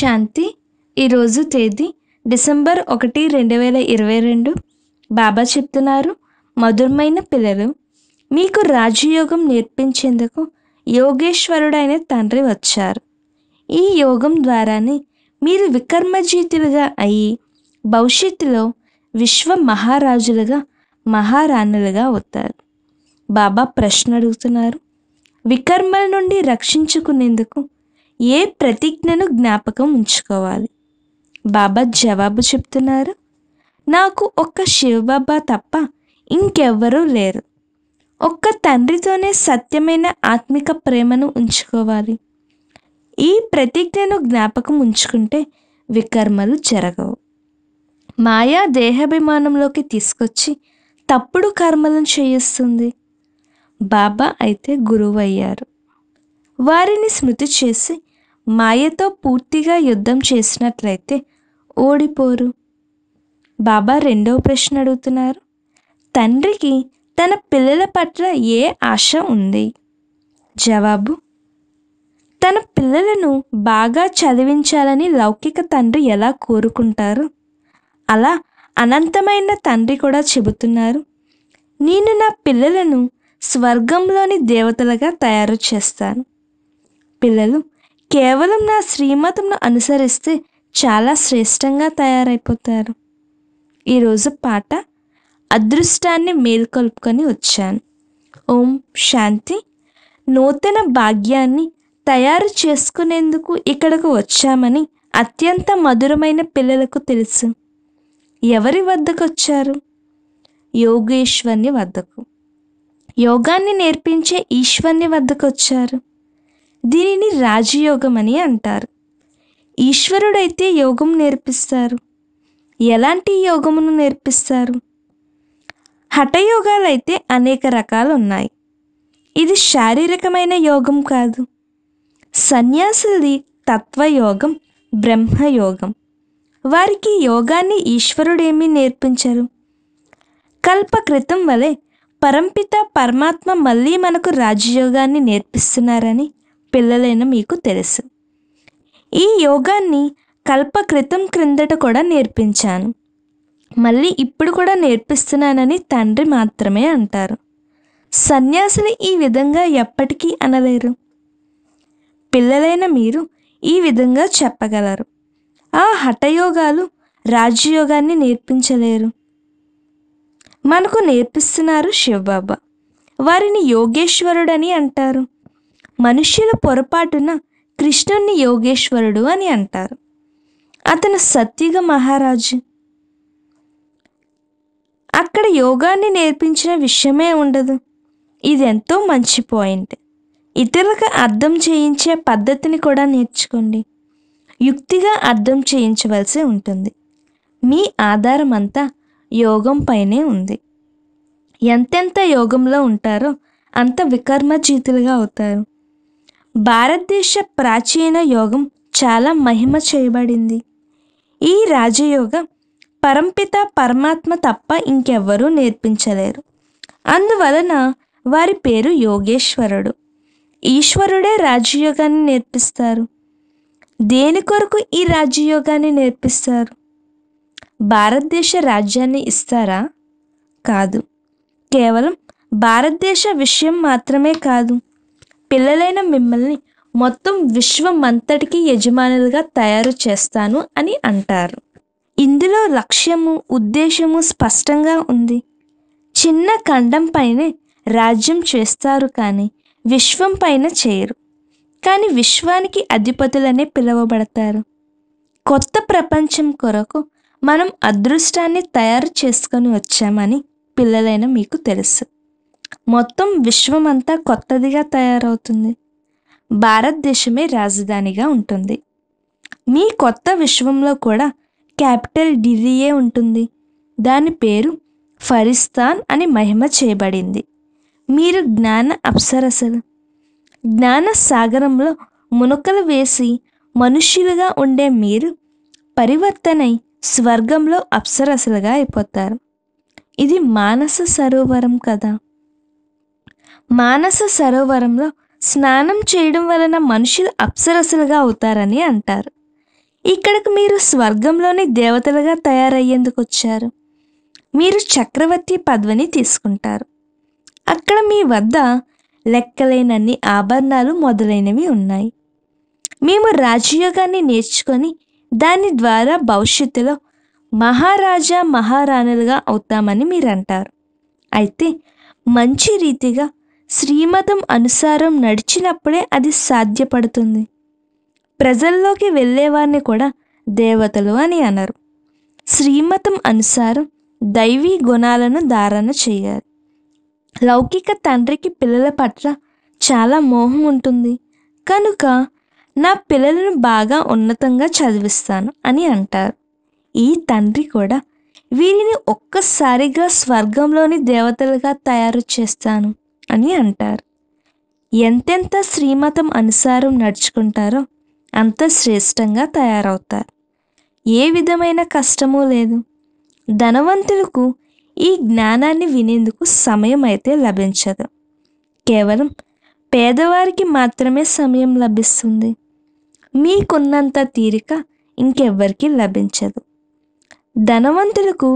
శాంతి ఈరోజు తేదీ డిసెంబర్ ఒకటి రెండు వేల ఇరవై రెండు బాబా చెప్తున్నారు మధురమైన పిల్లలు మీకు రాజయోగం నేర్పించేందుకు యోగేశ్వరుడైన తండ్రి వచ్చారు ఈ యోగం ద్వారానే మీరు వికర్మజీతులుగా అయ్యి భవిష్యత్తులో విశ్వ మహారాజులుగా మహారాణులుగా అవుతారు బాబా ప్రశ్న అడుగుతున్నారు వికర్మల నుండి రక్షించుకునేందుకు ఏ ప్రతిజ్ఞను జ్ఞాపకం ఉంచుకోవాలి బాబా జవాబు చెప్తున్నారు నాకు ఒక్క శివబాబా తప్ప ఇంకెవ్వరూ లేరు ఒక్క తండ్రితోనే సత్యమైన ఆత్మిక ప్రేమను ఉంచుకోవాలి ఈ ప్రతిజ్ఞను జ్ఞాపకం ఉంచుకుంటే వికర్మలు జరగవు మాయా దేహాభిమానంలోకి తీసుకొచ్చి తప్పుడు కర్మలను చేయిస్తుంది బాబా అయితే గురువయ్యారు వారిని స్మృతి చేసి మాయతో పూర్తిగా యుద్ధం చేసినట్లయితే ఓడిపోరు బాబా రెండవ ప్రశ్న అడుగుతున్నారు తండ్రికి తన పిల్లల పట్ల ఏ ఆశ ఉంది జవాబు తన పిల్లలను బాగా చదివించాలని లౌకిక తండ్రి ఎలా కోరుకుంటారు అలా అనంతమైన తండ్రి కూడా చెబుతున్నారు నేను నా పిల్లలను స్వర్గంలోని దేవతలుగా తయారు చేస్తాను పిల్లలు కేవలం నా శ్రీమతంను అనుసరిస్తే చాలా శ్రేష్టంగా తయారైపోతారు ఈరోజు పాట అదృష్టాన్ని మేల్కొల్పుకొని వచ్చాను ఓం శాంతి నూతన భాగ్యాన్ని తయారు చేసుకునేందుకు ఇక్కడకు వచ్చామని అత్యంత మధురమైన పిల్లలకు తెలుసు ఎవరి వద్దకు వచ్చారు యోగేశ్వర్ని వద్దకు యోగాన్ని నేర్పించే ఈశ్వర్ని వద్దకు వచ్చారు దీనిని రాజయోగం అని అంటారు ఈశ్వరుడైతే యోగం నేర్పిస్తారు ఎలాంటి యోగమును నేర్పిస్తారు హఠయోగాలైతే అనేక రకాలు ఉన్నాయి ఇది శారీరకమైన యోగం కాదు సన్యాసులది తత్వయోగం బ్రహ్మయోగం వారికి యోగాన్ని ఈశ్వరుడేమీ నేర్పించరు కల్పకృతం వలె పరంపిత పరమాత్మ మళ్ళీ మనకు రాజయోగాన్ని నేర్పిస్తున్నారని పిల్లలైన మీకు తెలుసు ఈ యోగాన్ని కల్ప క్రితం క్రిందట కూడా నేర్పించాను మళ్ళీ ఇప్పుడు కూడా నేర్పిస్తున్నానని తండ్రి మాత్రమే అంటారు సన్యాసిని ఈ విధంగా ఎప్పటికీ అనలేరు పిల్లలైన మీరు ఈ విధంగా చెప్పగలరు ఆ హఠయోగాలు రాజ్యయోగాన్ని నేర్పించలేరు మనకు నేర్పిస్తున్నారు శివబాబా వారిని యోగేశ్వరుడని అంటారు మనుష్యుల పొరపాటున కృష్ణుణ్ణి యోగేశ్వరుడు అని అంటారు అతను సత్యుగ మహారాజు అక్కడ యోగాన్ని నేర్పించిన విషయమే ఉండదు ఇది ఎంతో మంచి పాయింట్ ఇతరులకు అర్థం చేయించే పద్ధతిని కూడా నేర్చుకోండి యుక్తిగా అర్థం చేయించవలసి ఉంటుంది మీ ఆధారం అంతా యోగం పైనే ఉంది ఎంతెంత యోగంలో ఉంటారో అంత వికర్మజీతులుగా అవుతారు భారతదేశ ప్రాచీన యోగం చాలా మహిమ చేయబడింది ఈ రాజయోగ పరంపిత పరమాత్మ తప్ప ఇంకెవ్వరూ నేర్పించలేరు అందువలన వారి పేరు యోగేశ్వరుడు ఈశ్వరుడే రాజయోగాన్ని నేర్పిస్తారు దేని కొరకు ఈ రాజ్యయోగాన్ని నేర్పిస్తారు భారతదేశ రాజ్యాన్ని ఇస్తారా కాదు కేవలం భారతదేశ విషయం మాత్రమే కాదు పిల్లలైన మిమ్మల్ని మొత్తం విశ్వం అంతటికి యజమానులుగా తయారు చేస్తాను అని అంటారు ఇందులో లక్ష్యము ఉద్దేశము స్పష్టంగా ఉంది చిన్న ఖండం పైనే రాజ్యం చేస్తారు కానీ విశ్వం పైన చేయరు కానీ విశ్వానికి అధిపతులనే పిలువబడతారు కొత్త ప్రపంచం కొరకు మనం అదృష్టాన్ని తయారు చేసుకొని వచ్చామని పిల్లలైన మీకు తెలుసు మొత్తం విశ్వమంతా కొత్తదిగా తయారవుతుంది భారతదేశమే రాజధానిగా ఉంటుంది మీ కొత్త విశ్వంలో కూడా క్యాపిటల్ ఢిల్లీయే ఉంటుంది దాని పేరు ఫరిస్తాన్ అని మహిమ చేయబడింది మీరు జ్ఞాన అప్సరసలు జ్ఞాన సాగరంలో మునుకలు వేసి మనుష్యులుగా ఉండే మీరు పరివర్తనై స్వర్గంలో అప్సరసలుగా అయిపోతారు ఇది మానస సరోవరం కదా మానస సరోవరంలో స్నానం చేయడం వలన మనుషులు అప్సరసలుగా అవుతారని అంటారు ఇక్కడకు మీరు స్వర్గంలోని దేవతలుగా తయారయ్యేందుకు వచ్చారు మీరు చక్రవర్తి పదవిని తీసుకుంటారు అక్కడ మీ వద్ద లెక్కలేనన్ని ఆభరణాలు మొదలైనవి ఉన్నాయి మేము రాజయోగాన్ని నేర్చుకొని దాని ద్వారా భవిష్యత్తులో మహారాజా మహారాణులుగా అవుతామని మీరు అంటారు అయితే మంచి రీతిగా శ్రీమతం అనుసారం నడిచినప్పుడే అది సాధ్యపడుతుంది ప్రజల్లోకి వెళ్ళేవారిని కూడా దేవతలు అని అన్నారు శ్రీమతం అనుసారం దైవీ గుణాలను ధారణ చేయాలి లౌకిక తండ్రికి పిల్లల పట్ల చాలా మోహం ఉంటుంది కనుక నా పిల్లలను బాగా ఉన్నతంగా చదివిస్తాను అని అంటారు ఈ తండ్రి కూడా వీరిని ఒక్కసారిగా స్వర్గంలోని దేవతలుగా తయారు చేస్తాను అని అంటారు ఎంతెంత శ్రీమతం అనుసారం నడుచుకుంటారో అంత శ్రేష్టంగా తయారవుతారు ఏ విధమైన కష్టమూ లేదు ధనవంతులకు ఈ జ్ఞానాన్ని వినేందుకు సమయం అయితే లభించదు కేవలం పేదవారికి మాత్రమే సమయం లభిస్తుంది మీకున్నంత తీరిక ఇంకెవ్వరికీ లభించదు ధనవంతులకు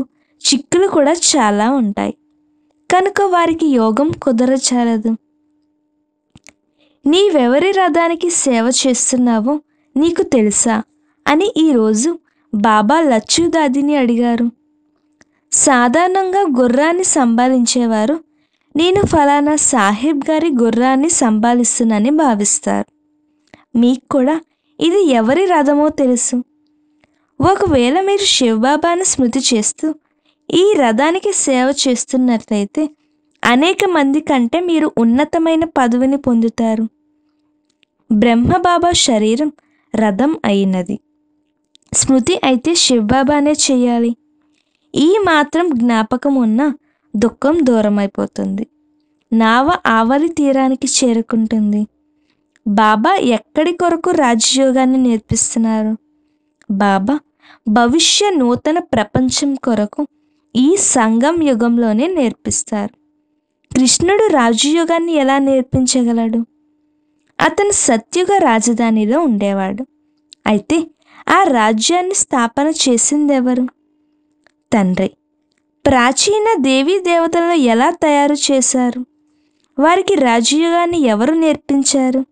చిక్కులు కూడా చాలా ఉంటాయి కనుక వారికి యోగం కుదరచాలదు నీవెవరి రథానికి సేవ చేస్తున్నావో నీకు తెలుసా అని ఈరోజు బాబా లచ్చుదాదిని అడిగారు సాధారణంగా గుర్రాన్ని సంబాలించేవారు నేను ఫలానా సాహెబ్ గారి గుర్రాన్ని సంబాలిస్తున్నానని భావిస్తారు మీకు కూడా ఇది ఎవరి రథమో తెలుసు ఒకవేళ మీరు శివబాబాను స్మృతి చేస్తూ ఈ రథానికి సేవ చేస్తున్నట్లయితే అనేక మంది కంటే మీరు ఉన్నతమైన పదవిని పొందుతారు బ్రహ్మబాబా శరీరం రథం అయినది స్మృతి అయితే శివబాబానే చేయాలి ఈ మాత్రం జ్ఞాపకం ఉన్న దుఃఖం దూరమైపోతుంది నావ ఆవలి తీరానికి చేరుకుంటుంది బాబా ఎక్కడి కొరకు రాజయోగాన్ని నేర్పిస్తున్నారు బాబా భవిష్య నూతన ప్రపంచం కొరకు ఈ సంఘం యుగంలోనే నేర్పిస్తారు కృష్ణుడు రాజయుగాన్ని ఎలా నేర్పించగలడు అతను సత్యుగ రాజధానిలో ఉండేవాడు అయితే ఆ రాజ్యాన్ని స్థాపన చేసిందెవరు తండ్రి ప్రాచీన దేవీ దేవతలను ఎలా తయారు చేశారు వారికి రాజయుగాన్ని ఎవరు నేర్పించారు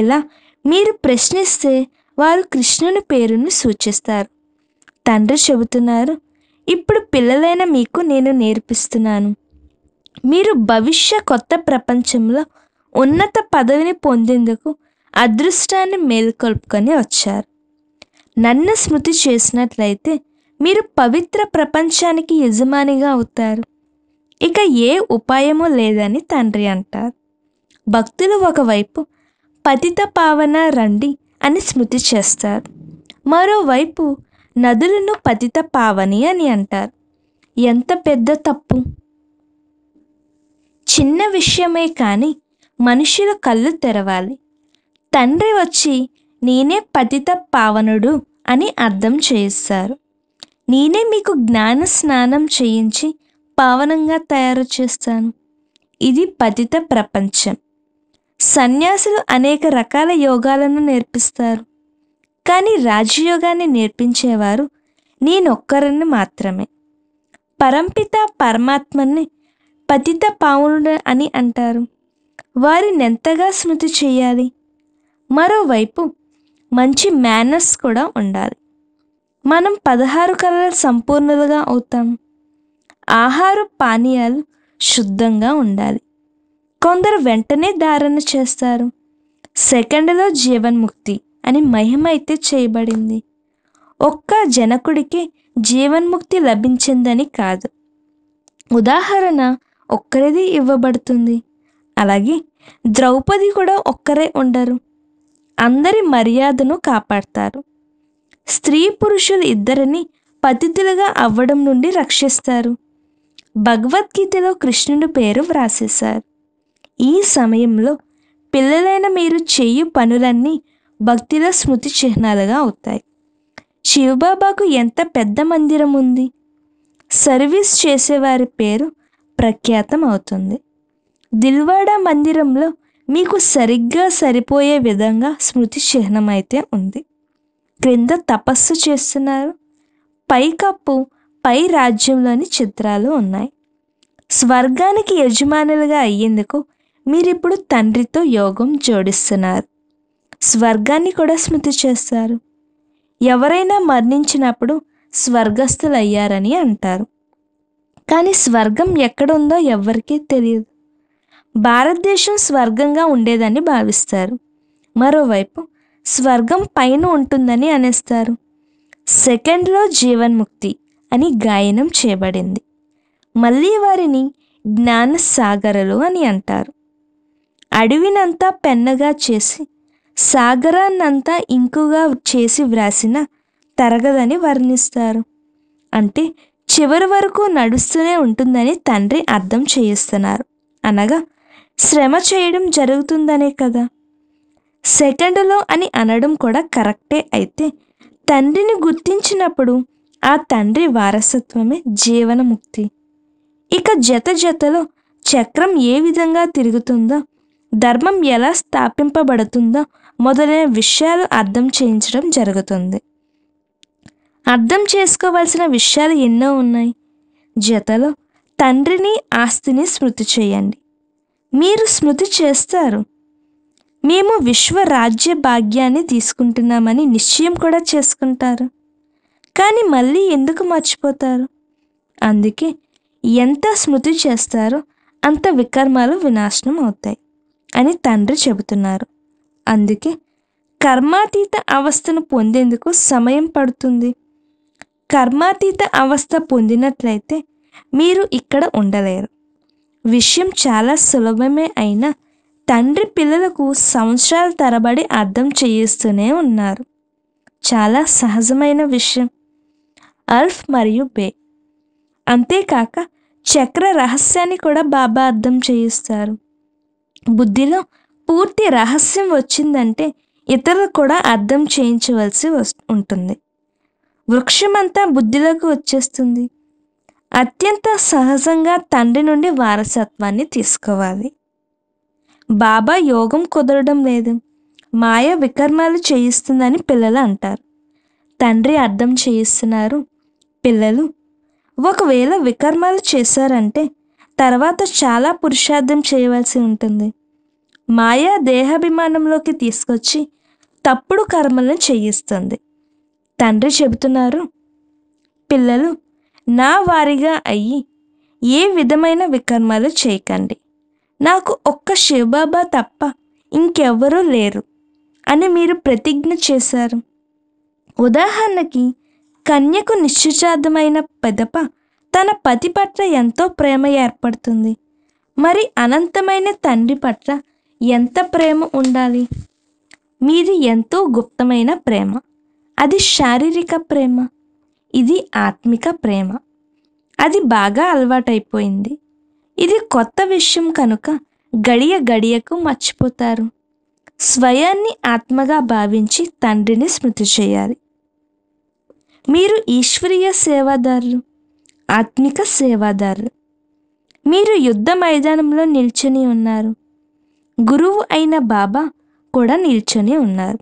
ఇలా మీరు ప్రశ్నిస్తే వారు కృష్ణుని పేరును సూచిస్తారు తండ్రి చెబుతున్నారు ఇప్పుడు పిల్లలైన మీకు నేను నేర్పిస్తున్నాను మీరు భవిష్య కొత్త ప్రపంచంలో ఉన్నత పదవిని పొందేందుకు అదృష్టాన్ని మేల్కొల్పుకొని వచ్చారు నన్ను స్మృతి చేసినట్లయితే మీరు పవిత్ర ప్రపంచానికి యజమానిగా అవుతారు ఇక ఏ ఉపాయమూ లేదని తండ్రి అంటారు భక్తులు ఒకవైపు పతిత పావన రండి అని స్మృతి చేస్తారు మరోవైపు నదులను పతిత పావని అని అంటారు ఎంత పెద్ద తప్పు చిన్న విషయమే కానీ మనుషుల కళ్ళు తెరవాలి తండ్రి వచ్చి నేనే పతిత పావనుడు అని అర్థం చేయిస్తారు నేనే మీకు జ్ఞాన స్నానం చేయించి పావనంగా తయారు చేస్తాను ఇది పతిత ప్రపంచం సన్యాసులు అనేక రకాల యోగాలను నేర్పిస్తారు కానీ రాజయోగాన్ని నేర్పించేవారు నేనొక్కరిని మాత్రమే పరంపిత పరమాత్మని పతిత పావునుడు అని అంటారు వారిని ఎంతగా స్మృతి చేయాలి మరోవైపు మంచి మేనర్స్ కూడా ఉండాలి మనం పదహారు కళలు సంపూర్ణలుగా అవుతాం ఆహార పానీయాలు శుద్ధంగా ఉండాలి కొందరు వెంటనే ధారణ చేస్తారు సెకండ్లో జీవన్ముక్తి అని మహిమ అయితే చేయబడింది ఒక్క జనకుడికి జీవన్ముక్తి లభించిందని కాదు ఉదాహరణ ఒక్కరిది ఇవ్వబడుతుంది అలాగే ద్రౌపది కూడా ఒక్కరే ఉండరు అందరి మర్యాదను కాపాడతారు స్త్రీ పురుషులు ఇద్దరిని పతితులుగా అవ్వడం నుండి రక్షిస్తారు భగవద్గీతలో కృష్ణుడి పేరు వ్రాసేశారు ఈ సమయంలో పిల్లలైన మీరు చేయు పనులన్నీ భక్తిలో స్మృతి చిహ్నాలుగా అవుతాయి శివబాబాకు ఎంత పెద్ద మందిరం ఉంది సర్వీస్ చేసేవారి పేరు ప్రఖ్యాతం అవుతుంది దిల్వాడా మందిరంలో మీకు సరిగ్గా సరిపోయే విధంగా స్మృతి చిహ్నం అయితే ఉంది క్రింద తపస్సు చేస్తున్నారు పైకప్పు పై రాజ్యంలోని చిత్రాలు ఉన్నాయి స్వర్గానికి యజమానులుగా అయ్యేందుకు మీరిప్పుడు తండ్రితో యోగం జోడిస్తున్నారు స్వర్గాన్ని కూడా స్మృతి చేస్తారు ఎవరైనా మరణించినప్పుడు స్వర్గస్థులయ్యారని అంటారు కానీ స్వర్గం ఎక్కడుందో ఎవ్వరికీ తెలియదు భారతదేశం స్వర్గంగా ఉండేదని భావిస్తారు మరోవైపు స్వర్గం పైన ఉంటుందని అనేస్తారు సెకండ్లో జీవన్ముక్తి అని గాయనం చేయబడింది మళ్ళీ వారిని జ్ఞానసాగరలు అని అంటారు అడవినంతా పెన్నగా చేసి సాగరాన్నంతా ఇంకుగా చేసి వ్రాసిన తరగదని వర్ణిస్తారు అంటే చివరి వరకు నడుస్తూనే ఉంటుందని తండ్రి అర్థం చేయిస్తున్నారు అనగా శ్రమ చేయడం జరుగుతుందనే కదా సెకండ్లో అని అనడం కూడా కరెక్టే అయితే తండ్రిని గుర్తించినప్పుడు ఆ తండ్రి వారసత్వమే జీవనముక్తి ఇక జత జతలో చక్రం ఏ విధంగా తిరుగుతుందో ధర్మం ఎలా స్థాపింపబడుతుందో మొదలైన విషయాలు అర్థం చేయించడం జరుగుతుంది అర్థం చేసుకోవాల్సిన విషయాలు ఎన్నో ఉన్నాయి జతలో తండ్రిని ఆస్తిని స్మృతి చేయండి మీరు స్మృతి చేస్తారు మేము విశ్వరాజ్య భాగ్యాన్ని తీసుకుంటున్నామని నిశ్చయం కూడా చేసుకుంటారు కానీ మళ్ళీ ఎందుకు మర్చిపోతారు అందుకే ఎంత స్మృతి చేస్తారో అంత వికర్మాలు వినాశనం అవుతాయి అని తండ్రి చెబుతున్నారు అందుకే కర్మాతీత అవస్థను పొందేందుకు సమయం పడుతుంది కర్మాతీత అవస్థ పొందినట్లయితే మీరు ఇక్కడ ఉండలేరు విషయం చాలా సులభమే అయినా తండ్రి పిల్లలకు సంవత్సరాల తరబడి అర్థం చేయిస్తూనే ఉన్నారు చాలా సహజమైన విషయం అల్ఫ్ మరియు బే అంతేకాక చక్ర రహస్యాన్ని కూడా బాబా అర్థం చేయిస్తారు బుద్ధిలో పూర్తి రహస్యం వచ్చిందంటే ఇతరులు కూడా అర్థం చేయించవలసి ఉంటుంది వృక్షమంతా బుద్ధిలోకి వచ్చేస్తుంది అత్యంత సహజంగా తండ్రి నుండి వారసత్వాన్ని తీసుకోవాలి బాబా యోగం కుదరడం లేదు మాయ వికర్మాలు చేయిస్తుందని పిల్లలు అంటారు తండ్రి అర్థం చేయిస్తున్నారు పిల్లలు ఒకవేళ వికర్మాలు చేశారంటే తర్వాత చాలా పురుషార్థం చేయవలసి ఉంటుంది మాయా దేహాభిమానంలోకి తీసుకొచ్చి తప్పుడు కర్మలను చేయిస్తుంది తండ్రి చెబుతున్నారు పిల్లలు నా వారిగా అయ్యి ఏ విధమైన వికర్మాలు చేయకండి నాకు ఒక్క శివబాబా తప్ప ఇంకెవ్వరూ లేరు అని మీరు ప్రతిజ్ఞ చేశారు ఉదాహరణకి కన్యకు నిశ్చితార్థమైన పెదప తన పతి పట్ల ఎంతో ప్రేమ ఏర్పడుతుంది మరి అనంతమైన తండ్రి పట్ల ఎంత ప్రేమ ఉండాలి మీది ఎంతో గుప్తమైన ప్రేమ అది శారీరక ప్రేమ ఇది ఆత్మిక ప్రేమ అది బాగా అలవాటైపోయింది ఇది కొత్త విషయం కనుక గడియ గడియకు మర్చిపోతారు స్వయాన్ని ఆత్మగా భావించి తండ్రిని స్మృతి చేయాలి మీరు ఈశ్వరీయ సేవాదారులు ఆత్మిక సేవాదారులు మీరు యుద్ధ మైదానంలో నిల్చొని ఉన్నారు గురువు అయిన బాబా కూడా నిల్చొని ఉన్నారు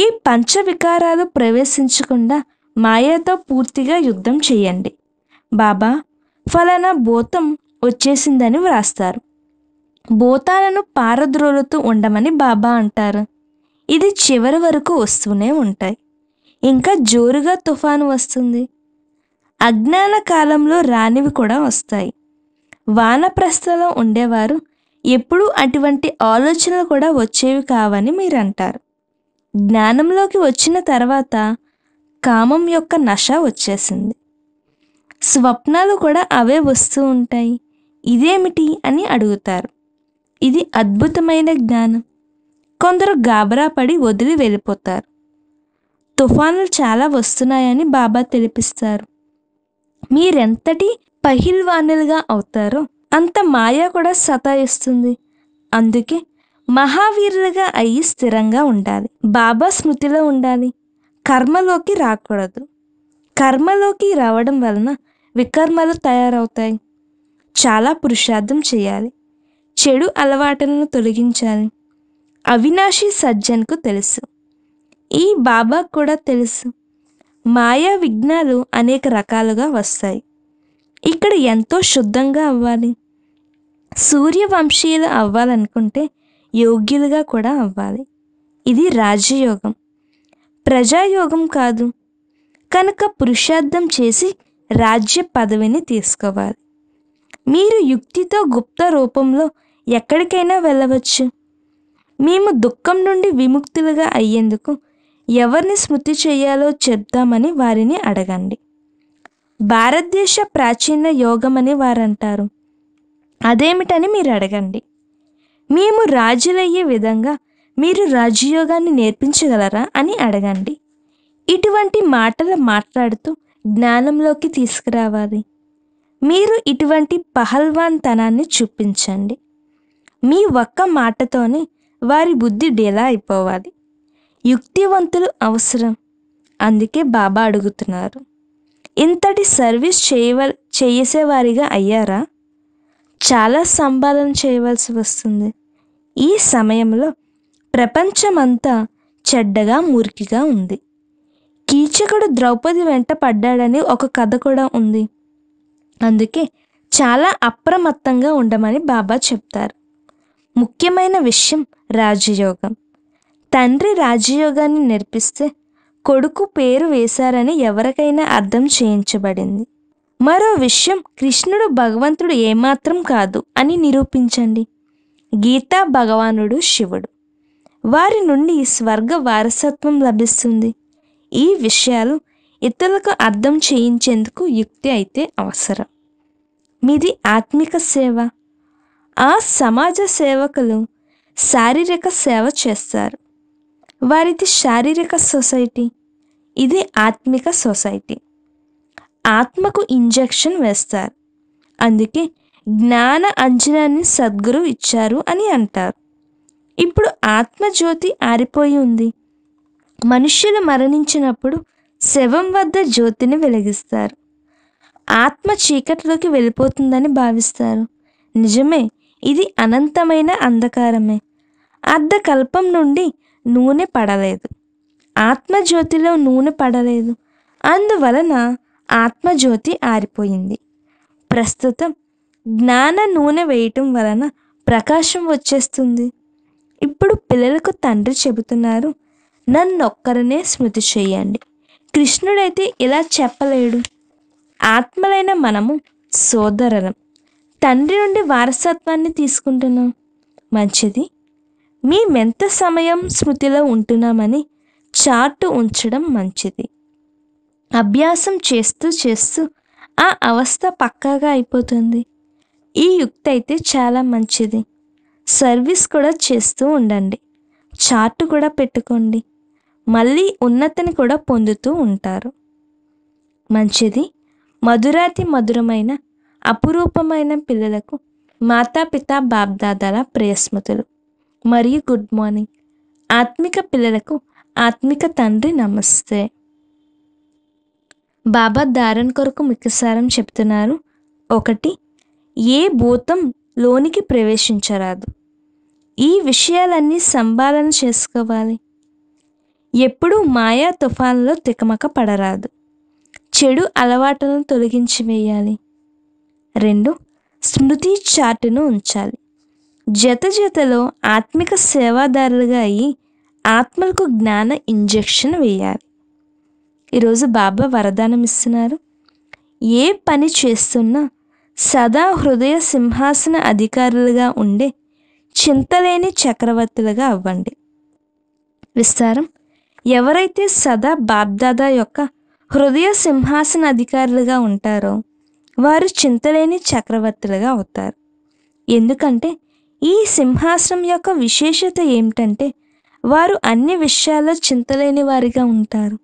ఈ పంచవికారాలు ప్రవేశించకుండా మాయతో పూర్తిగా యుద్ధం చేయండి బాబా ఫలానా భూతం వచ్చేసిందని వ్రాస్తారు భూతాలను పారద్రోలుతూ ఉండమని బాబా అంటారు ఇది చివరి వరకు వస్తూనే ఉంటాయి ఇంకా జోరుగా తుఫాను వస్తుంది అజ్ఞాన కాలంలో రానివి కూడా వస్తాయి వానప్రస్థలో ఉండేవారు ఎప్పుడూ అటువంటి ఆలోచనలు కూడా వచ్చేవి కావని మీరు అంటారు జ్ఞానంలోకి వచ్చిన తర్వాత కామం యొక్క నష వచ్చేసింది స్వప్నాలు కూడా అవే వస్తూ ఉంటాయి ఇదేమిటి అని అడుగుతారు ఇది అద్భుతమైన జ్ఞానం కొందరు గాబరా పడి వదిలి వెళ్ళిపోతారు తుఫానులు చాలా వస్తున్నాయని బాబా తెలిపిస్తారు మీరెంతటి పహిల్వానులుగా అవుతారో అంత మాయా కూడా సతాయిస్తుంది అందుకే మహావీరులుగా అయ్యి స్థిరంగా ఉండాలి బాబా స్మృతిలో ఉండాలి కర్మలోకి రాకూడదు కర్మలోకి రావడం వలన వికర్మలు తయారవుతాయి చాలా పురుషార్థం చేయాలి చెడు అలవాటులను తొలగించాలి అవినాశి సజ్జన్కు తెలుసు ఈ బాబా కూడా తెలుసు మాయా విఘ్నాలు అనేక రకాలుగా వస్తాయి ఇక్కడ ఎంతో శుద్ధంగా అవ్వాలి సూర్యవంశీయులు అవ్వాలనుకుంటే యోగ్యులుగా కూడా అవ్వాలి ఇది రాజయోగం ప్రజాయోగం కాదు కనుక పురుషార్థం చేసి రాజ్య పదవిని తీసుకోవాలి మీరు యుక్తితో గుప్త రూపంలో ఎక్కడికైనా వెళ్ళవచ్చు మేము దుఃఖం నుండి విముక్తులుగా అయ్యేందుకు ఎవరిని స్మృతి చేయాలో చెప్దామని వారిని అడగండి భారతదేశ ప్రాచీన యోగమని వారంటారు అదేమిటని మీరు అడగండి మేము రాజులయ్యే విధంగా మీరు రాజయోగాన్ని నేర్పించగలరా అని అడగండి ఇటువంటి మాటలు మాట్లాడుతూ జ్ఞానంలోకి తీసుకురావాలి మీరు ఇటువంటి పహల్వాన్తనాన్ని చూపించండి మీ ఒక్క మాటతోనే వారి బుద్ధి డేలా అయిపోవాలి యుక్తివంతులు అవసరం అందుకే బాబా అడుగుతున్నారు ఇంతటి సర్వీస్ చేయవ చేసేవారిగా అయ్యారా చాలా సంపాదన చేయవలసి వస్తుంది ఈ సమయంలో ప్రపంచమంతా చెడ్డగా మురికిగా ఉంది కీచకుడు ద్రౌపది వెంట పడ్డాడని ఒక కథ కూడా ఉంది అందుకే చాలా అప్రమత్తంగా ఉండమని బాబా చెప్తారు ముఖ్యమైన విషయం రాజయోగం తండ్రి రాజయోగాన్ని నేర్పిస్తే కొడుకు పేరు వేశారని ఎవరికైనా అర్థం చేయించబడింది మరో విషయం కృష్ణుడు భగవంతుడు ఏమాత్రం కాదు అని నిరూపించండి గీతా భగవానుడు శివుడు వారి నుండి స్వర్గ వారసత్వం లభిస్తుంది ఈ విషయాలు ఇతరులకు అర్థం చేయించేందుకు యుక్తి అయితే అవసరం మీది ఆత్మిక సేవ ఆ సమాజ సేవకులు శారీరక సేవ చేస్తారు వారిది శారీరక సొసైటీ ఇది ఆత్మిక సొసైటీ ఆత్మకు ఇంజెక్షన్ వేస్తారు అందుకే జ్ఞాన అంజనాన్ని సద్గురు ఇచ్చారు అని అంటారు ఇప్పుడు ఆత్మజ్యోతి ఆరిపోయి ఉంది మనుష్యులు మరణించినప్పుడు శవం వద్ద జ్యోతిని వెలిగిస్తారు ఆత్మ చీకటిలోకి వెళ్ళిపోతుందని భావిస్తారు నిజమే ఇది అనంతమైన అంధకారమే అర్ధకల్పం నుండి నూనె పడలేదు ఆత్మజ్యోతిలో నూనె పడలేదు అందువలన ఆత్మజ్యోతి ఆరిపోయింది ప్రస్తుతం జ్ఞాన నూనె వేయటం వలన ప్రకాశం వచ్చేస్తుంది ఇప్పుడు పిల్లలకు తండ్రి చెబుతున్నారు నన్నొక్కరినే స్మృతి చేయండి కృష్ణుడైతే ఇలా చెప్పలేడు ఆత్మలైన మనము సోదరులం తండ్రి నుండి వారసత్వాన్ని తీసుకుంటున్నాం మంచిది మేమెంత సమయం స్మృతిలో ఉంటున్నామని చార్టు ఉంచడం మంచిది అభ్యాసం చేస్తూ చేస్తూ ఆ అవస్థ పక్కాగా అయిపోతుంది ఈ యుక్తి అయితే చాలా మంచిది సర్వీస్ కూడా చేస్తూ ఉండండి చార్టు కూడా పెట్టుకోండి మళ్ళీ ఉన్నతిని కూడా పొందుతూ ఉంటారు మంచిది మధురాతి మధురమైన అపురూపమైన పిల్లలకు మాతాపిత బాబ్దాదాల ప్రియస్మృతులు మరియు గుడ్ మార్నింగ్ ఆత్మిక పిల్లలకు ఆత్మిక తండ్రి నమస్తే బాబా దారణ కొరకు మిక్కసారం చెప్తున్నారు ఒకటి ఏ భూతం లోనికి ప్రవేశించరాదు ఈ విషయాలన్నీ సంభాలన చేసుకోవాలి ఎప్పుడూ మాయా తుఫాన్లో తికమక పడరాదు చెడు అలవాటును తొలగించి వేయాలి రెండు స్మృతి చాటును ఉంచాలి జత జతలో ఆత్మిక సేవాదారులుగా అయి ఆత్మలకు జ్ఞాన ఇంజెక్షన్ వేయాలి ఈరోజు బాబా వరదానం ఇస్తున్నారు ఏ పని చేస్తున్నా సదా హృదయ సింహాసన అధికారులుగా ఉండే చింతలేని చక్రవర్తులుగా అవ్వండి విస్తారం ఎవరైతే సదా బాబ్దాదా యొక్క హృదయ సింహాసన అధికారులుగా ఉంటారో వారు చింతలేని చక్రవర్తులుగా అవుతారు ఎందుకంటే ఈ సింహాసనం యొక్క విశేషత ఏమిటంటే వారు అన్ని విషయాల్లో చింతలేని వారిగా ఉంటారు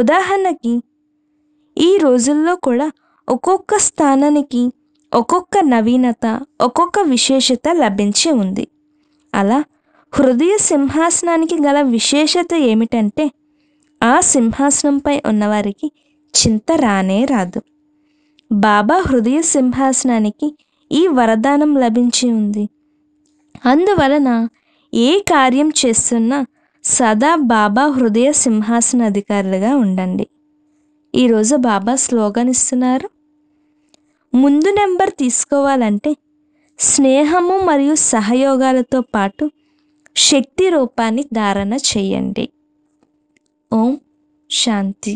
ఉదాహరణకి ఈ రోజుల్లో కూడా ఒక్కొక్క స్థానానికి ఒక్కొక్క నవీనత ఒక్కొక్క విశేషత లభించి ఉంది అలా హృదయ సింహాసనానికి గల విశేషత ఏమిటంటే ఆ సింహాసనంపై ఉన్నవారికి చింత రానే రాదు బాబా హృదయ సింహాసనానికి ఈ వరదానం లభించి ఉంది అందువలన ఏ కార్యం చేస్తున్నా సదా బాబా హృదయ సింహాసన అధికారులుగా ఉండండి ఈరోజు బాబా స్లోగన్ ఇస్తున్నారు ముందు నెంబర్ తీసుకోవాలంటే స్నేహము మరియు సహయోగాలతో పాటు శక్తి రూపాన్ని ధారణ చేయండి ఓం శాంతి